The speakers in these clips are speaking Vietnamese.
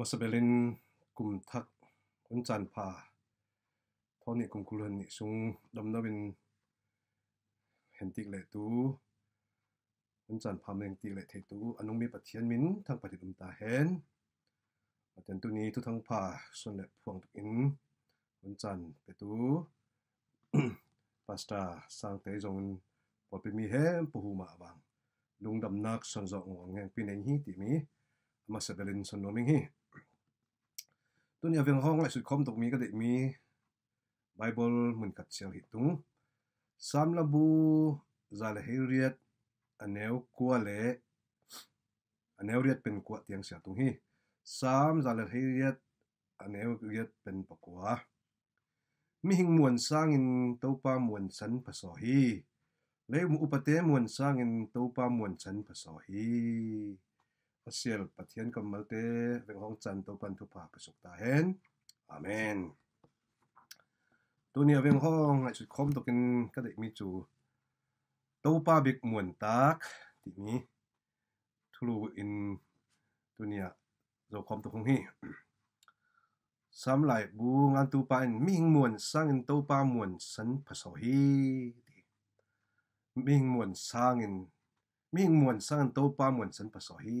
มาสเบลินกุมทักอุนจันพาทอนี่กุมกุลันนี่ซุงดำนับินเห็นติกเลตูอุนจันพาเมงติเลเทตูอนุมีปัจเจียนมินทางปฏิบุมตาเห็นมะเต็นตวนี้ทุกทั้งพาส่วนเล็พวงตุอินอุนจันเปตูปัสตาสร้างเตยจงปอดเปมีเฮนปูหูมาบังลุงดำนักสนจองงแงงปีนเองฮีติมีมาสเบลินสนโนมิงฮีตัวนี้เวียงห้องไล่สุดคมตรงมีก็เด็กมีไบเบิลมันกัดเชียงหิตุงสามลบูซาเลเฮเรียดอันเนวกัวเลอันเนวเรียดเป็นกัวเตียงเสียตรงฮีสามซาเลเฮเรียดอันเนวเรียดเป็นปะกัวมีหิงมวนสร้างอินเต้าปามวนสันผสอฮีเลยมุอุปเตมวนสร้างอินเต้าปามวนสันผสอฮีเสียลปัทยนกมลเตเรื่องของจันตุปันทุภาประสบตาเห็นอเมนตัวนี้เวื่องของไอ้สุดคมตัวกินก็ได้มีจูตัวปาบิกมวนตักทีนี้ทุลูอินตัวนี้ยโรคคมตัวคงที่สำหรับบูงานตัวป้าอนมิ่งมวนสร้างอินตัวปามวนสันผสมฮีมิ่งมวนสร้างอินมิ่งมวนสร้างนตัวปามวนสันผสมหี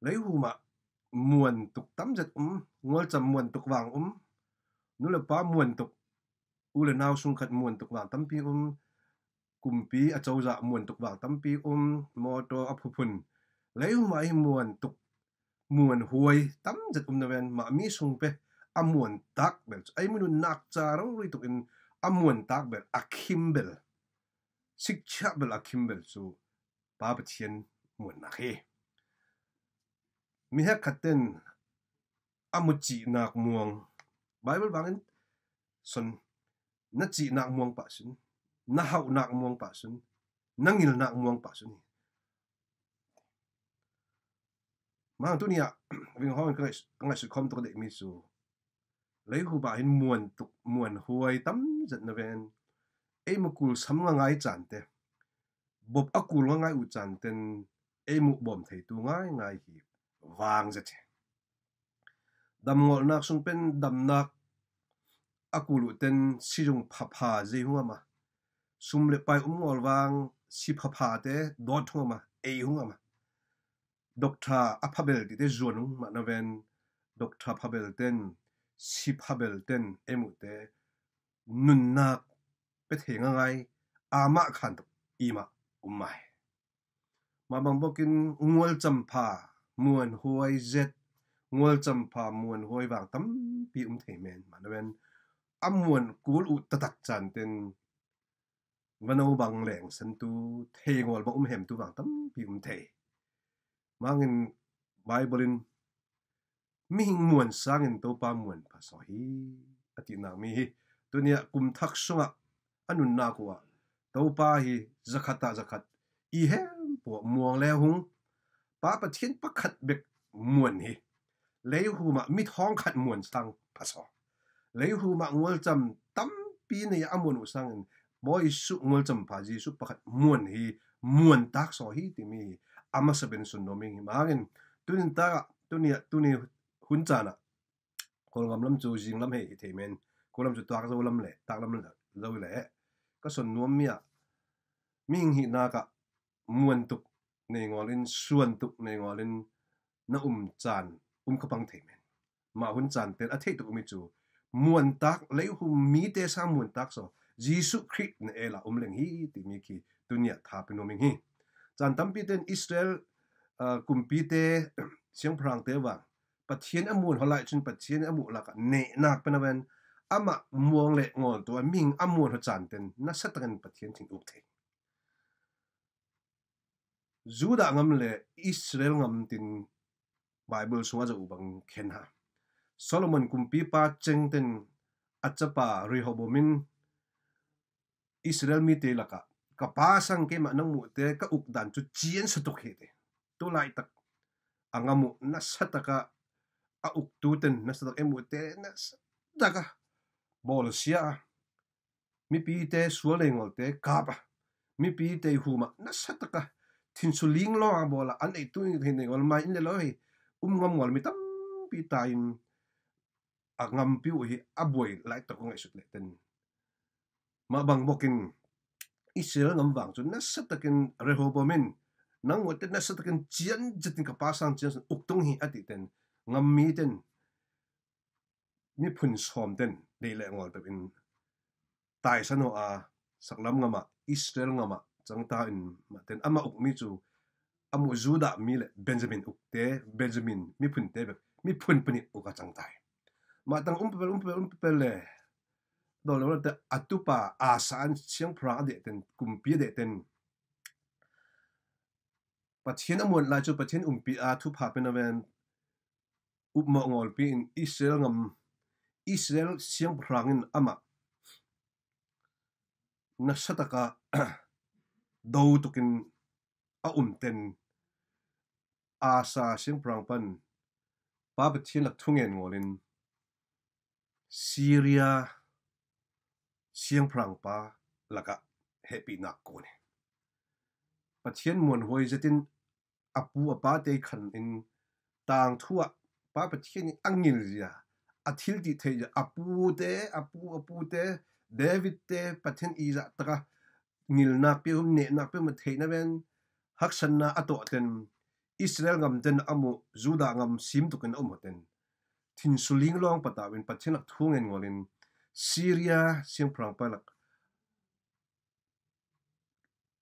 lấy hù mà muôn tục tắm giật um ngồi chầm muôn tục vàng um nó là ba muôn tục u là nào sung khát muôn tục vàng tắm pi um cùng pi ở châu dạ muôn tục vàng tắm pi um mô tô ấp hụp hùn lấy hù mà muôn tục muôn huay tắm giật um nè mà mi sung pe a muôn tắc bel ai muốn nạc cha rau rồi tục in a muôn tắc bel a kim bel sikcha bel a kim bel su ba bát hiền muôn nạc hề mi he khaten amuchi nak muang bible bangin son na chi nak muang pa sun na hau nak muang pa sun na ngil nak muang pa sun ma tu nia ving hong kai ngai su kom to de mi su lấy khu bà hình muôn tục muôn huay tắm giật nè ven ấy mà cùl sắm ngang ngay chản tê bộp ác cùl ngay u chản tên ấy mụ bòm thầy tu ngay ngay hiệp วางจะดำงอลนักสุนเป็นดำนักอากูลุเต็นสิจงผ้าผ้าใจหัวมาสุมเลไปอุ้มงอลวางสิผ้าผ้าเตะดอดหัวมาเอหัวมาด็อกเตอร์อาพาเบลดี่เตะจวนมาเน้าเวนด็อกเตอร์พาเบลเต็นสิพับเบลเต็นเอมุเตะนุนนักเป็ถเหงาไงอามาขันตุอีมาอุ้มไม่มาบังบอกกินงอลจำผา muôn hoi zet ngôi cham pha muôn hoi vang tấm pi um thei men nó bên âm muôn kul u ta tak chan ten vano bằng leng san tu thei ngol ba um hem tu vang tấm pi um thei mangin bible in mi hing muôn sang in to pa muôn pa so hi ati na mi hi thắc kum thak sunga anun na ko to pa hi zakat zakat i bộ po muang le hùng ป้าปะเทียนปะขัดเบกมวนฮเลยหูมามิท้องขัดมวนสังผาสาเลยหูมางวลจำตั้มปีนีอามวนุสังบอยสุงวลจำพาจีสุปะขัดมวนฮมวนตักสอฮีติมีอามาสเป็นสุนนมิงมาเงินตุนตาตุนี่ตุนี่หุนจานะคนกำลังจูจิงลำเฮเทเมนคนกำลังจูตักเราลำเละตักลำเละเราเละ ก็สุนนมีอะมิงฮีนากะมวนตุกในงอลินส่วนตุกในงอลินนาอุ้มจานอุ้มกระปังเทมนมาหุ่นจานเตนอาทิตย์ตุกมิจูมวนตักเลยหุมมีเตสามวนตักโซยิสุคริสในเอลาอุ้มเลงฮีติมีคีตุเนียทาเป็นอมิงฮีจานตั้มปีเตนอิสราเอลกุมปีเตเสียงพรางเตวังปัจเจียนอมูลหัวไหลชนปัจเจียนอมูลักเนนักเป็นเวนอามะม่วงเละงอนตัวมิงอมูลหัวจานเตนนัสตักันปัจเจียนถึงอุกเท juda ngam le israel ngam tin bible suwa ja ubang khen ha solomon kumpi pa cheng ten achapa rehobomin israel mi te laka Kapasang pa sang ke ma nang mu te ka uk chu chien sa to khe te to lai tak angamu na sataka a uk tu ten na taka emu te na taka bol sia mi pi te sualengol te kapa à. mi pi te huma na taka thiên su liêng lo à bò là anh ấy tôi thì này còn mai anh ấy um ngâm ngồi mi tâm bị tài à ngâm biểu hi à buổi lại tổ công nghệ xuất lệ tình mà bằng bọc kinh Israel ngâm vàng cho nó sắp tới kinh Rehoboamin nang ngồi tên nó sắp tới kinh chiến jitin cả ba sang chiến ục tung hi ati tên ngâm mi tên mi phun xòm tên đây lại ngồi tập in tài sản hoa à, sắc lắm ngâm à Israel ngâm à changta in ma ten ama uk mi chu amu juda mi le benjamin uk te benjamin mi phun te be mi phun pani uka changta ma tang um pel um pel um pel le do le te atupa asan chiang pra de ten kumpi de ten patien amon la chu patien umpi a thu pha pe na ven up ma ngol pi in israel ngam israel siang prangin ama nasataka do tukin a umten a à, sa sing prang pan pa ba thin la thungen ngolin syria siang prang pa laka happy nak ko ne pa thian mon hoi zetin apu apa te khan in tang thua pa pa thian angil ya athil à? à, ti thei apu te apu apu te david te pathin iza taka ngil nak pe um ne nak pe ma theina ben hak san na ato ten israel ngam ten amu juda ngam sim tu kan omo ten thin suling long pata win pachenak thung en ngolin syria siang prang palak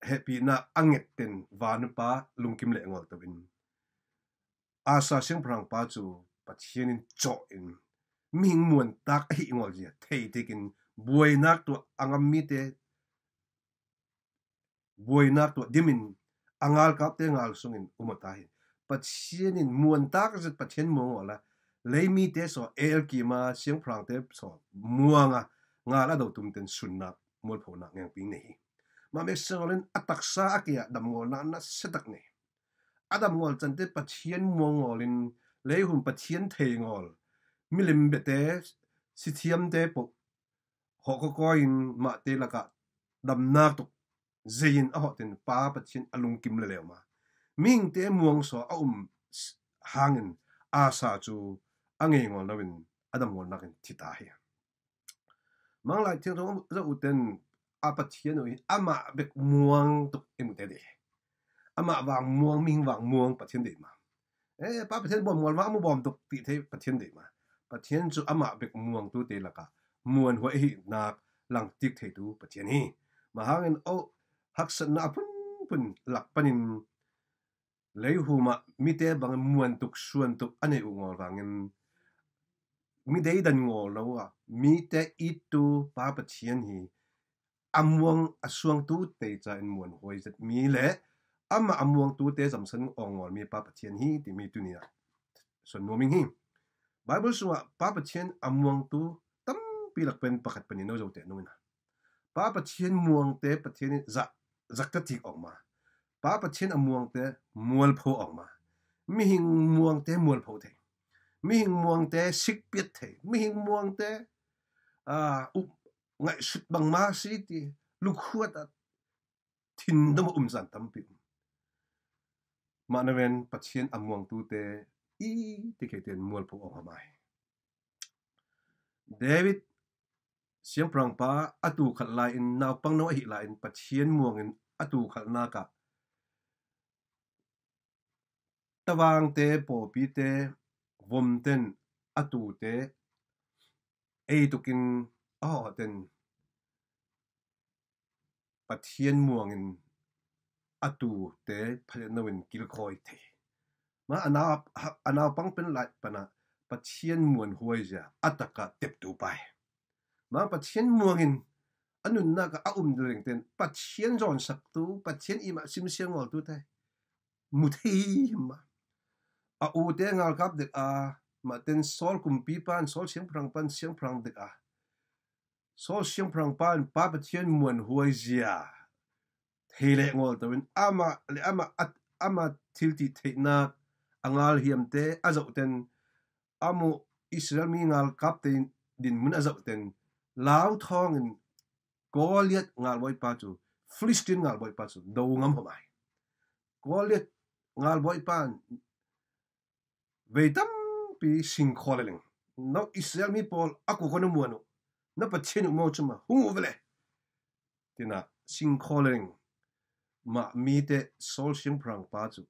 happy na anget ten vanupa lungkim le ngol tawin asa siang prang pa chu pathianin cho in ming muan tak hi ngol ya thei tekin buai nak tu angam mi te boina to dimin angal kap te ngal sungin ta patienin muan tak zet patien là lấy mi tế so el ki ma siang prang te so muanga nga la do tum ten sunna mol pho na ngeng ping nei ma me solen atak sa akia dam ngol na na setak nei adam ngol chan te patien mo ngolin le hum patien the ngol milim be te si thiam te po ho ko koin ma te la ka dam nát tok zayin a hoten pa pathin alung kim le ma ming te muang so a um hangin a sa chu ange ngol nawin adam ngol nakin thita hi mang lai thing rong za uten a pathian oi ama bek muang tuk emute de ama wang muang ming wang muang pathian de ma e pa pathian bom ngol ma mu bom tuk ti the pathian de ma pathian chu ama bek muang tu te laka muan hoi hi na lang tik thei tu pathian hi ma hangin o hak san na apun pun lak panin lấy hùm mi tế bằng muôn tục xuân tục anh ấy uổng vàng in mi tế đàn ngồi lâu à mi tế ít tu ba bát thiên hi âm vương a xuân tu tế cho anh muôn hồi giật mi lệ âm mà âm vương tu tế dầm sân uổng, ngồi mi ba bát thiên hi thì mi tu nia xuân nô minh hi Bible sung ba bát thiên âm vương tu tâm pi lạc bên pakhat panin nô dầu tế nô na ba bát thiên muông tế bát thiên dạ จักตะจิกออกมาป้าปะเชนอมวงเตะมวลโพออกมามิหิงมวงเตะมวลโพเทมิหิงมวงเตะสิกเปียเทมิหิงมวงเตอ่าอุบไงสุดบางมาสิทีลูกขวดทินดมอุมสันตัมปิมมานเวนปะเชนอมวงตูเตะอีที่เคยเตนมวลโพออกมาไหมเดวิดเสียงปรางปาอตูขัดลายอินนาวปังน้อหิลายอินปัดเชียนม่วงอินอตูขัดนากะตะวางเตปอปีเตวมเตนอตูเตเอตุกินอ้อเตนปัดเชียนม่วงอินอตูเตพะนวินกิลคอยเตมาอนาอนาปังเป็นลายปนะปัดเชียนม่วนหวยจะอัตกะเต็บตูไปมาปัจเจียนมัวงินอนุนน่กอาอุ่มเร่งเต้นปัจเจียนรอนสักตัวปัจเจียนอิมาซิมเซียงอลตัวได้มุทีมาอาอูเตงาลกับเด็กอามาเต้นโซลกุมปีปานโซลเสียงพรังปันเสียงพรังเด็กอาโซลเสียงพรังปานป้าปัจเจียนมวนหัวเสียเทเลงอลตัวเป็นอามาเลอามาอัอามาทิลติเทนาอังาลเฮียมเตอาจะเต้นอามูอิสราเอลมีงาลกับเต้นดินมุนอาจะเต้น lao thongin goliat ngal boy pa chu philistine ngal boy pa chu do ngam homai goliat ngal boy pa veitam pi sing kholeleng no israel mi pol aku kono muano na pachenu mo chuma hungu vele tina sing kholeleng ma mi te sol sing prang pa chu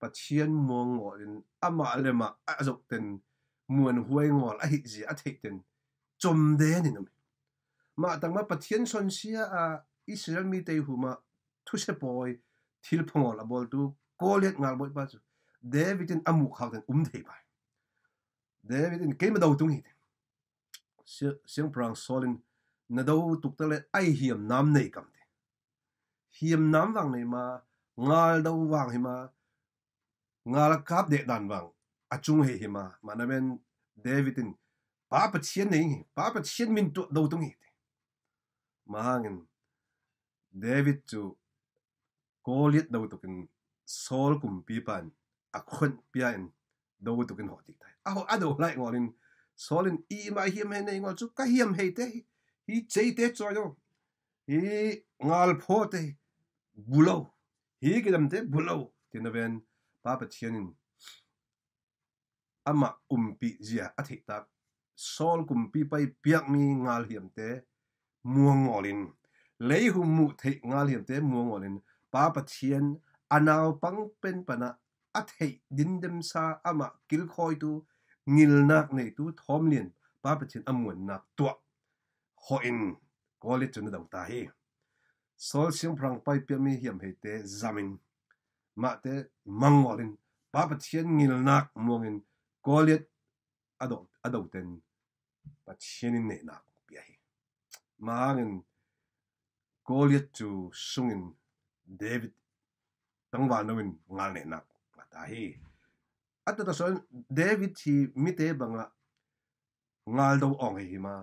pachian mo ngolin ama alema azok ten muan huai ngol a hi ji a thei ten chom de ni nam ma tang ma pathian son sia à israel mi te hu ma thu se boy thil phongo la bol tu kolet ngal boi pa chu david in amu khaw den um thei bai david in kem dau tung hi siang prang solin nó đâu tụt ta le ai hiam nam này cầm thế hiam nam vàng wang nei ma ngal dau wang hi ma ngal kap vàng dan chung achung he mà ma manamen david in pa pa chien nei pa pa chien min tụt đầu tung hi mà mahangen David chu đầu do tukin sol kum pi pan akhon pia in do tukin ho tik tai a ho ado lai ngol in sol in i ma hiam he nei ngol chu ka hiam he te hi chei te cho yo hi ngal pho te bulo hi kidam te bulo tinaben papa chianin ama umpi zia athei tak sol kumpi pai piak mi ngal hiam te mua ngỏ lên lấy hu mu thei nga liền te mua ngỏ lên ba pa chien anao à pang pen pana a thei din dem sa ama kil khói tu ngil nak này tu thom liền ba pa chien amun à nak tua ho in ko cho nó dang ta hi sol siang prang pai pe mi hiam hei te zamin ma te mang ngỏ lên ba pa chien ngil nak muangin ko le adok adok ten pa chien in nei nak Magen, Goliath chu sungin David tangwa nawin ngal ne nak atahi at ta son David hi mite banga ngal do ong hi ma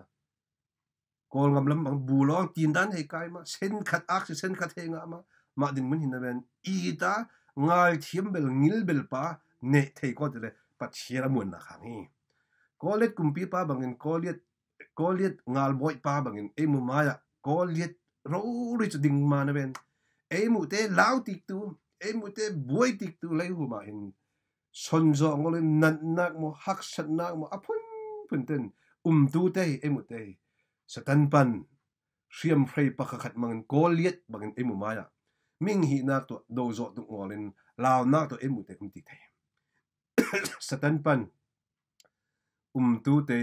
kol ngam lam bang bulong tin dan he kai ma sen khat ak sen khat he nga ma ma din mun hin ben i ta ngal thiam bel ngil bel pa ne thei ko dile pat hiram mun na khang hi kolet kumpi pa bangin kolet ko liệt ngal boy pa bangin em mu maya ko liet ro ri chu đình mà nè ben em mu té lao tik tu em mu té boy tik tu lai hu ma hin son zo ngol nặng nak mo hak nặng mà mo apun phun tên um tu te e mu te satan pan siam phơi pa khát khat mangin liệt liet bangin e mu maya ming hi nak tu do zo tu lên lao nak tu em mu té um tik te satan pan um tu te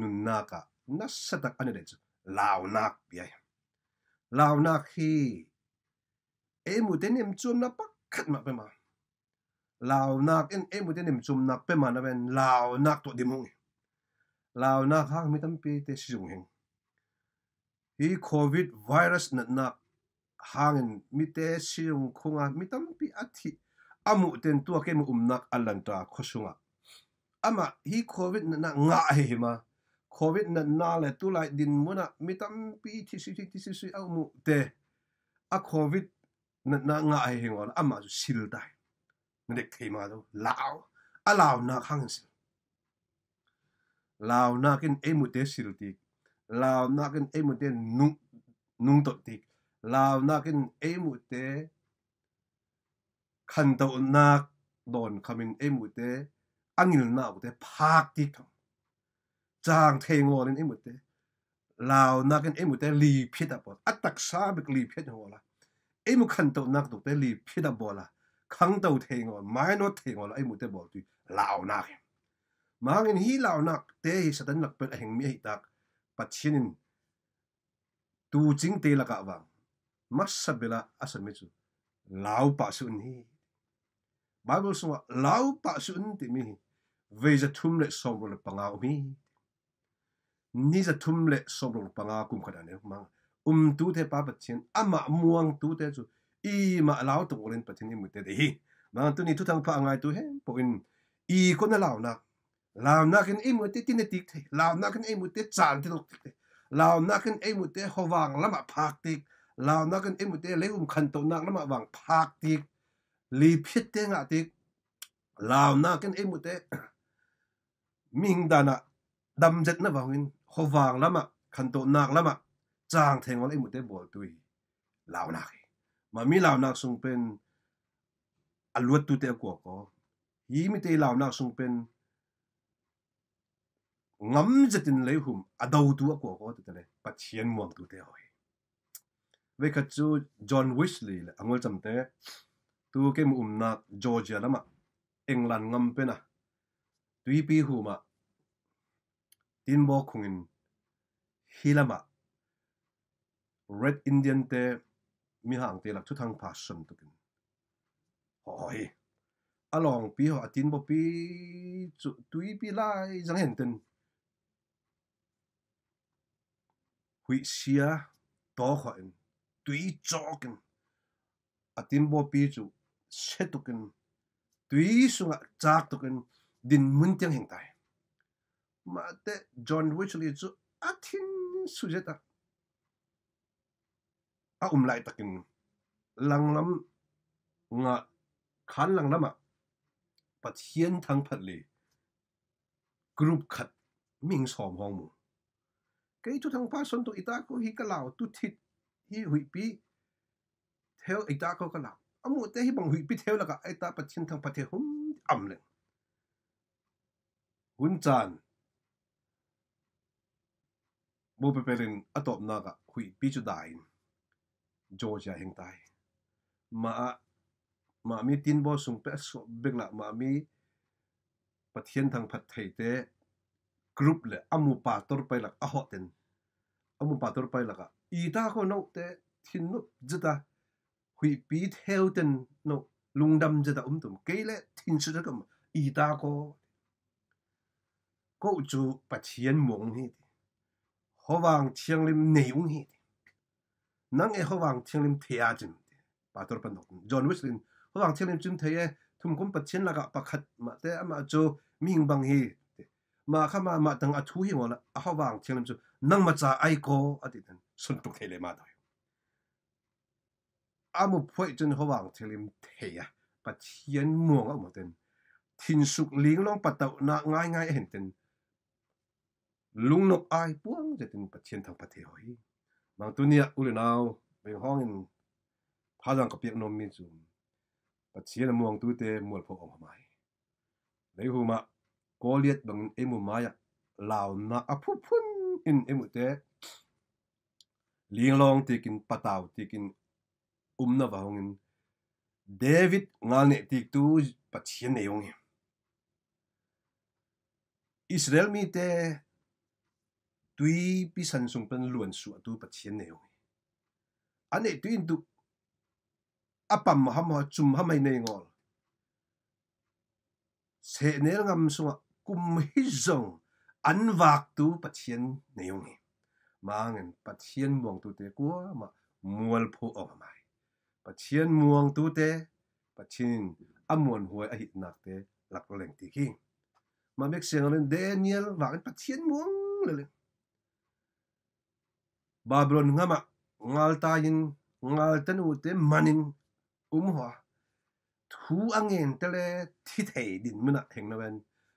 nun naka nasatak ane de chu launak biai launak hi emu denim chum na pakhat ma pe ma launak en emu denim chum na pe ma na ben launak to dimung launak hak mi tam pi te sijung heng hi covid virus na na hangin mi te sijung khunga mi tam pi athi amu ten tu ke mu umnak alanta khosunga ama hi covid na nga he ma covid na na le tu lai din muna mi tam pi thi si thi si si au mu te a covid na na nga ai hing on ama su sil dai ne khei ma do lao a lao na khang sil lao na kin e mu te sil ti lao na kin e mu te nu nung to ti lao na kin e mu te khan to na don khamin e mu te angil na u te phak ti thang chàng thề em chang thei ngo len emu te lao na kan emu te li phit apot atak sa bik li phit ho la emu khan to nak du te li phit a bola khang to thei ngo mai no thei ngo la emu te bol tu lao na ke mang in hi lao nak te hi satan lak pel heng mi hi tak chín in tu ching te la ka wang masabela asan mi chu lao pa su hì, bible so lao pa su ni ti mi veja thum le som le panga mi นี่จะทุ่มเล็ะสบรปังอาคุมขนาดนี้มั้งอุ้มตู้เทปปัจเจียนอามาม่วงตู้เทจูอีมาเล่าตัวเล่นปัจเจิยนนี่มุดเตดีมันตัวนี้ทุกทางพังไงตัวเห็นพวกอินอีคนละเล่านะเล่านักกันไอ้มุดเตตินติกเล่านักกันไอ้มุดเตจานติลกเทเล่านักกันไอ้มุดเตหวังละมาพักติกเล่านักกันไอ้มุดเตเลี้ยงขันตัวนักละมาหวังพากติกลีพิษเตงะติกเล่านักกันไอ้มุดเตมิงดานะดำเจ็ดนะบ่าวินเขาวางละมะขันโตนักละมะจางเทงวันไอ้หมดได้บอลตุยลาวนักมามีลาวนักสงเป็นอลวดตุเตกัวก็ยี่มิเตลาวนักสงเป็นงำจะตินเลยหุ่มอดาวตัวกัวก็ตัวเลยปัจเจียนมวงตุเตไอ้เวกัจจูจอห์นวิชลีย์อังกฤษจำเตตัวเกมอุ่มนักจอร์เจียละมะอังกฤษงำเป็นอะตุยปีหุ่มอะ in mo khungin hilama red indian te mi hang te lak thu thang pa sam tukin hoi along pi ho atin bo pi chu tui pi lai jang hen ten hui sia to kho en tui chokin atin bo pi chu setukin tui sunga chak tukin din mun tiang heng tai mà tệ John Wesley chú à thiên sư ta à um lại ta kinh lăng lắm ngạ khán lăng lắm à bắt hiên thăng phật lì group khát mình xóm hoang mù cái chú thằng phát xuân tụ ita có hi cái lào tu thịt hi hủy bí theo ita có cái lào ông mụ tế hi bằng hủy bí theo là cái cả ita bắt hiên thăng phật theo hum âm lên hun chan มูเปเปลินอตบนากะหุยปีจุดายจอร์เจียเฮงตายมามามีตินบอสุงเปสเบกละมามีปะเทียนทางพัดไทยเตกรุ๊ปเลยอามูปาตอร์ไปละอหอเตนอามูปาตอร์ไปละกะอีตาก็นกเตทินนุจิตาหุยปีเทลเตนนกลุงดำจิตาอุ้มตุ่มเกลทินสุดก็อีตาก็ก็จูปะเทียนมงนี่ 호방 티앙림 내용이 낭의 호방 티앙림 태아진 바토르 반독 존 위슬린 호방 티앙림 좀 태에 tumkum pachin laga pakhat ma te ama chu ming bang hi ma khama ma tang a thu hi wala a hawang chenam chu nang ma cha ai ko ati ten sun tuk thele ma dai amu phoi chen hawang chelim the ya pa chien muang a mo ten thin suk ling long pa tau na ngai ngai hen ten ลุงนกไอป้วงจะเป็นปะเทียนทางปะเทหอยบางตัวเนี้ยอุลนาวเป็นห้องอินพาดังกับเปียกนมมีจุมปะเทียนมวงตัวเตมวลพอออกมาไหนหูมาก็เลียดบางเอ็มุมายะลาวนาอภุพุ่นอินเอ็มุเตเลี้ยงลองตีกินปะเต่าตีกินอุ้มนะว่าห้องอินเดวิดงานเนติกตัวปะเทียนเนยองอิสราเอลมีเต tuy bị sân sung bên luận sửa tu bật chiến nèo anh ấy tuy tu apam ham ho chum ham mày nè ngol sẽ nè ngâm sung cùng hi zong anh vạc tu bật chiến nèo nghe mà anh bật chiến muông tu tế quá mà mua phụ ở mai bật chiến muông tu tế bật chiến âm muốn hồi ai nạc tế lạc lệnh tiki mà biết xem lên Daniel và cái bật chiến muông lên บาบลอนงามะงาลตายินงาลตันอุเตมันินอุมหัวทูอังเงินเตเลทิดเฮดินมันักเหงนะเวน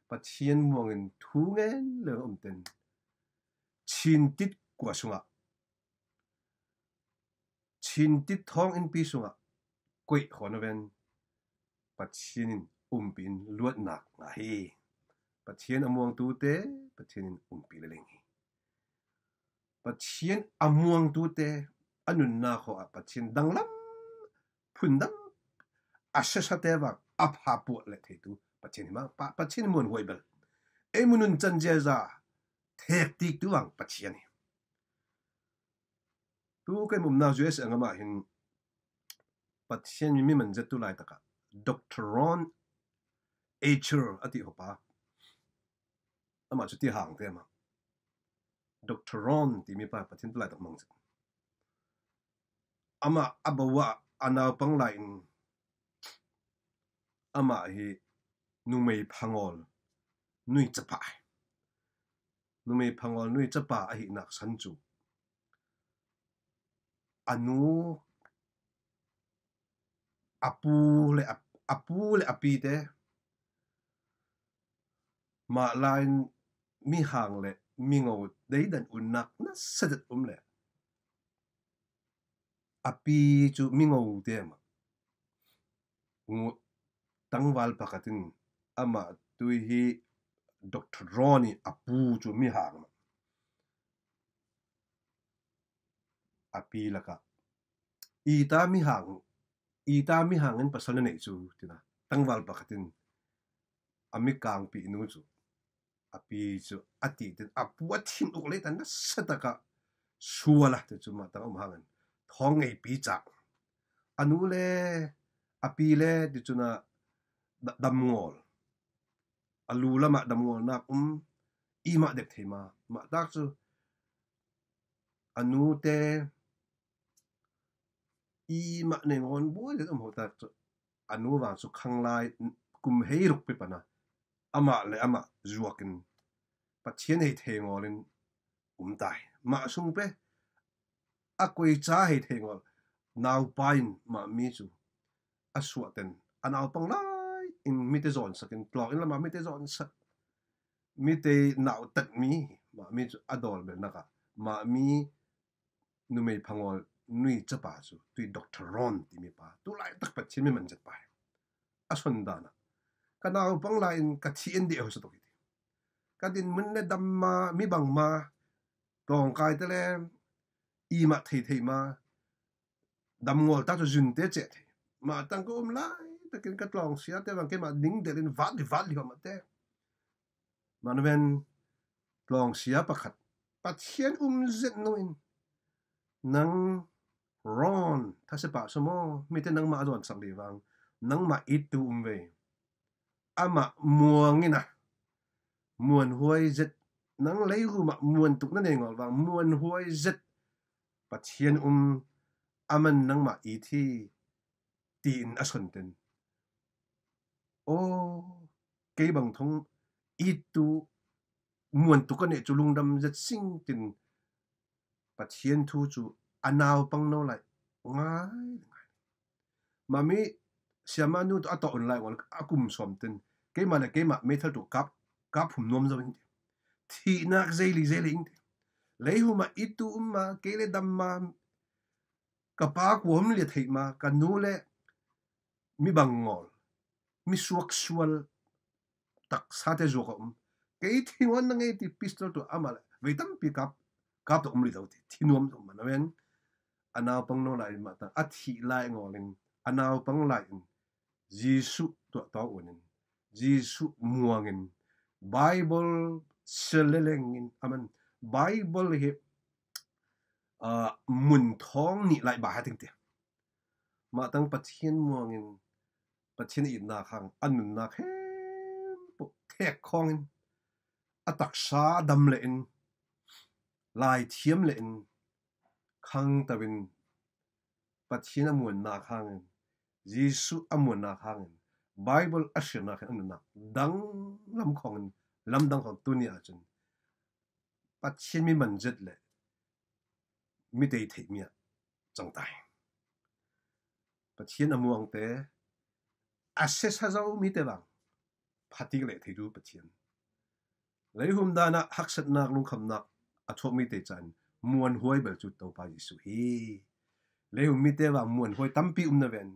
ปะเชียนมวงินทูเงินเลืออุมเตนชินติดกว่าสุงะชินติดทองอินปีสุงะกุยหัวนะเวนปะเชียนอุมปินลวดหนักนะเฮปะเชียนอมวงตูเตปะเชียนอุมปีเลงเฮปัจเจียนอมวงตัวเตอนุนนาอัวปัจเจียนดังลำพุ่นดังอาเชชเตวักอภบฮาปวดเลยทีตัปัจเจียนมาปัจเจียนมวนหวยเบลเอมุนุนจันเจจาเทกติกตัวังปัจเจียนตัวก็มุมนาจูเอสเองมาเห็นปัจเจียนมีมันจะตัวไรตะกะด็อกเตอร์รอนเอเชอร์อติหัวปะอามาจุดที่ห่างเตมาดอกเรรอนที่มีปาปัจจุบันต้องมองสิอามาอับวาอานาปังไลน์อามาฮีนุ่มไม่พังอลนุ่ยจับไปนุ่มไม่พังอลนุ่ยจับไปไอ้หนักสันจูอันนู้อัปูเลยอับปูเลยอัปีเด้มาไลน์มีหางเลย mingaw deidan unnak na sadat umle api chu mingaw tema ngu tangwal pakatin ama tui hi dr roni apu chu mi hangma api laka ita mi hang ita mi hangin pasal na chu tina tangwal pakatin ami kang pi nu chu api chu ati ten apu athin uk le tan sataka suala te chu ma ta um hangan thong ei pi cha anu le api le ti chu na dam ngol alu lama dam ngol na um i ma dek thei ma ma tak chu anu te i ma ne ngon bo le um ho tak chu anu wang chu khang lai kum hei ruk pe na. ama le ama zuakin pathian hei thengolin umtai ma sung pe a koi cha hei thengol nau pain ma mi chu a suaten anau pang lai in mi te zon sakin plok in lama mi te zon sak mi te nau tak mi ma mi chu adol me naka ma mi nu mei phangol nui chapa chu tui doctor ron ti mi pa tu lai tak pathian mi man jat pai a son dana kana upang lain kathian di hosa tokiti kadin munne ma, mi bangma tong kai tele ima thei thei ma dam ngol ta to jun te che ma tang ko um lai ta kin kat long sia te bang ke ma ding de rin vat di vat li ma te ma no ben long sia pa khat pa thien um zet no in nang ron ta se pa so mo mi te nang ma don sang di wang nang ma it tu um ve ama à, muang ina muan huai zet nang lei hu ma muan tuk na ne ngol wa muan huai zet pathian um aman à, nang ma i thi ti in asun à ten o cái bằng thông ít tu muôn tu cái này chú lung đâm rất sinh tình và thiên thu chú anh nào bằng nó lại ngay mà mi siam anu to ato online wal akum somten ke mana ke ma metal to kap kap hum nom zo ing thi nak zeli zeli ing lấy hôm mà ít tu mà cái lệ đâm mà cả ba của ông liệt thấy mà cả nô lệ mi bằng ngol mi suak sual tak sa te zo ko cái um. thi wan nang ti pistol to amal ve tam pick up ka to umli dawti thi nuam zo man wen anaw pang no lai ma ta athi lai ngolin anaw pang lai in Jisu to tau unin. Jisu muangin. Bible selelengin. Aman. Bible he uh, mun thong ni lại bà ting te. Ma tang patien muangin. Patien in na khang anun na khem po thek khongin. Atak sa dam lein. Lai thiam lein. Khang tawin patien amun na khangin. ยิสุอัมวนาคังไบเบิลอัชนาคังมันนัดังลำของลำดังของตุนีอาจารย์ปัจฉิมมันจัดเลยมิได้ถิ่มีจังใจปัจฉิมอัมวังเตอาศัยชาวมิได้บังพัดดีเลยที่รูปัจฉิมเล้วผมด่านะฮักสนักลุงคำนักอาทุมิไดจันมวนห้อยเบลจุดตัวไปยิสุฮีแล้วผมมิไดว่ามวนห้อยตั้มปีอุ่นนั่น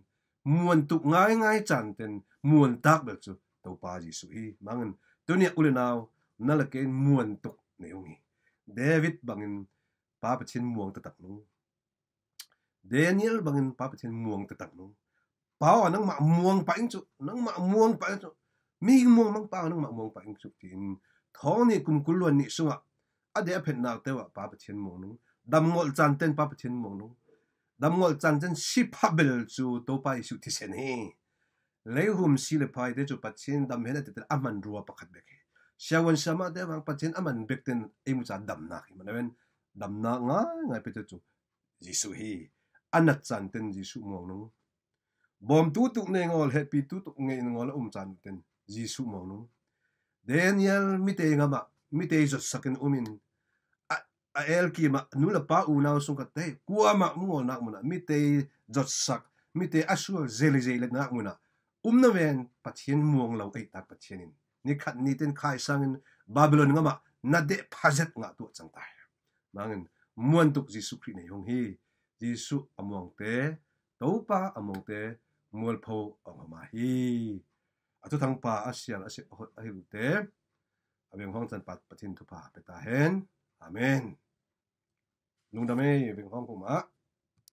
muôn ngay ngay muan tu ngai ngai chan ten muan tak bek chu to pa ji su i mangin tunia ulinao nalakin muan tuk neungi david bằng bangin papa chin muang ta tak nu daniel bằng bangin papa chin muang ta tak nu pao nang ma muang pa chu nang ma muang pa chu mi muang mang pao nang ma muang pa chu tin thoni kum kulwan ni sunga ade phet na tewa papa chin muang nu dam ngol chan ten papa chin muang nu damngol chan chen shiphabel chu topa isu thi sen hi leihum sile phai te chu pachin dam hena te aman ruwa pakhat bek hi siawan sama te bang pachin aman bek ten emu cha dam na hi manawen dam na nga ngai pe chu jisu hi anat chan ten jisu mong nu bom tu tu ne ngol he pi tu tu nge ngol um chan ten jisu mong nu daniel mi te ngama mi te jo sakin umin a el ki ma nu la pa u na so ka te ku ma mu na mu na mi te jot sak mi te asur zeli zeli na mu na um na wen pathian muang lo ai tak pathian in ni khat ni ten khai sang in babylon nga ma na de phajet nga tu chang tai mangin muan tuk ji sukri nei hong hi ji su among te to pa among te mual pho ong ma hi atu thang pa asian ase hi te abeng hong chan pat pathin tu pa peta hen amen y dame un rang